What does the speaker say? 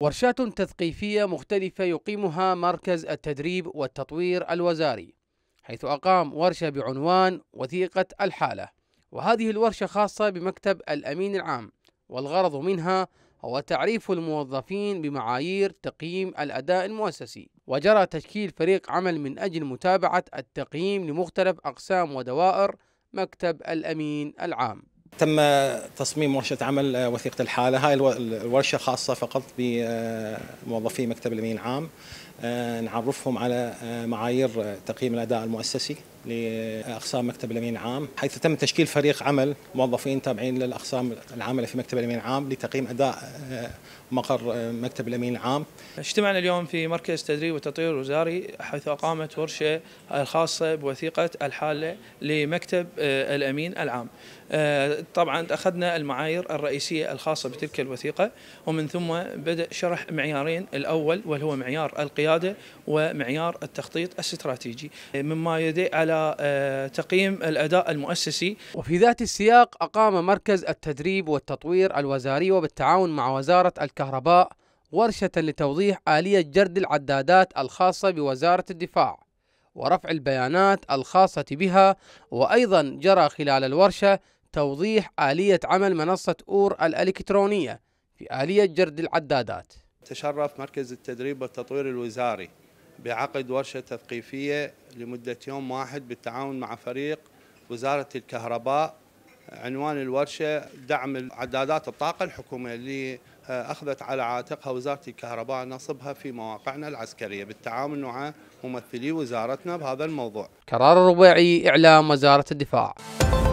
ورشات تثقيفية مختلفة يقيمها مركز التدريب والتطوير الوزاري حيث أقام ورشة بعنوان وثيقة الحالة وهذه الورشة خاصة بمكتب الأمين العام والغرض منها هو تعريف الموظفين بمعايير تقييم الأداء المؤسسي وجرى تشكيل فريق عمل من أجل متابعة التقييم لمختلف أقسام ودوائر مكتب الأمين العام تم تصميم ورشة عمل آه، وثيقة الحالة هاي الورشة خاصة فقط بموظفي آه، مكتب الأمين العام آه، نعرفهم على معايير تقييم الأداء المؤسسي لأقسام مكتب الأمين العام حيث تم تشكيل فريق عمل موظفين تابعين للأقسام العاملة في مكتب الأمين العام لتقييم أداء مقر مكتب الأمين العام اجتمعنا اليوم في مركز تدريب وتطوير وزاري حيث أقامت ورشة الخاصة بوثيقة الحالة لمكتب الأمين العام طبعا أخذنا المعايير الرئيسية الخاصة بتلك الوثيقة ومن ثم بدأ شرح معيارين الأول وهو معيار القيادة ومعيار التخطيط الاستراتيجي مما يدي على آه، تقييم الأداء المؤسسي وفي ذات السياق أقام مركز التدريب والتطوير الوزاري وبالتعاون مع وزارة الكهرباء ورشة لتوضيح آلية جرد العدادات الخاصة بوزارة الدفاع ورفع البيانات الخاصة بها وأيضا جرى خلال الورشة توضيح آلية عمل منصة أور الإلكترونية في آلية جرد العدادات تشرف مركز التدريب والتطوير الوزاري بعقد ورشة تثقيفية لمدة يوم واحد بالتعاون مع فريق وزارة الكهرباء عنوان الورشة دعم عدادات الطاقة الحكومية اللي آه، أخذت على عاتقها وزارة الكهرباء نصبها في مواقعنا العسكرية بالتعاون مع ممثلي وزارتنا بهذا الموضوع قرار رباعي إعلام وزارة الدفاع